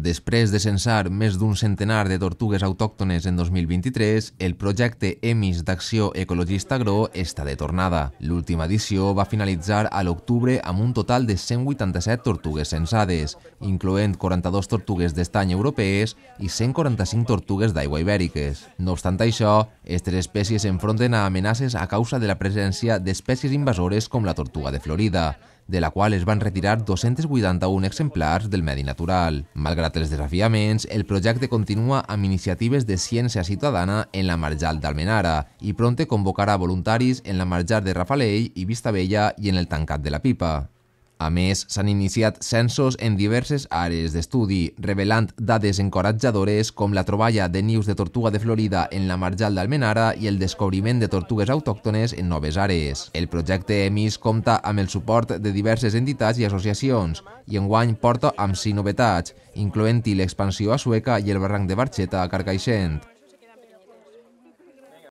Després de censar més d'un centenar de tortugues autòctones en 2023, el projecte EMIS d'Acció Ecologista Gro està de tornada. L'última edició va finalitzar a l'octubre amb un total de 187 tortugues censades, incloent 42 tortugues d'estany europees i 145 tortugues d'aigua ibèriques. No obstant això, aquestes espècies s'enfronten a amenaces a causa de la presència d'espècies invasores com la tortuga de Florida, de la qual es van retirar 281 exemplars del medi natural. Malgrat els desafiaments, el projecte continua amb iniciatives de ciència ciutadana en la Marjal d'Almenara i pronte convocarà voluntaris en la Marjal de Rafalell i Vistabella i en el Tancat de la Pipa. A més, s'han iniciat censos en diverses àrees d'estudi, revelant dades encoratjadores com la troballa de nius de tortuga de Florida en la marjal d'Almenara i el descobriment de tortugues autòctones en noves àrees. El projecte EMIS compta amb el suport de diverses entitats i associacions i enguany porta amb 5 novetats, incloent-hi l'expansió a Sueca i el barranc de Barxeta a Carcaixent.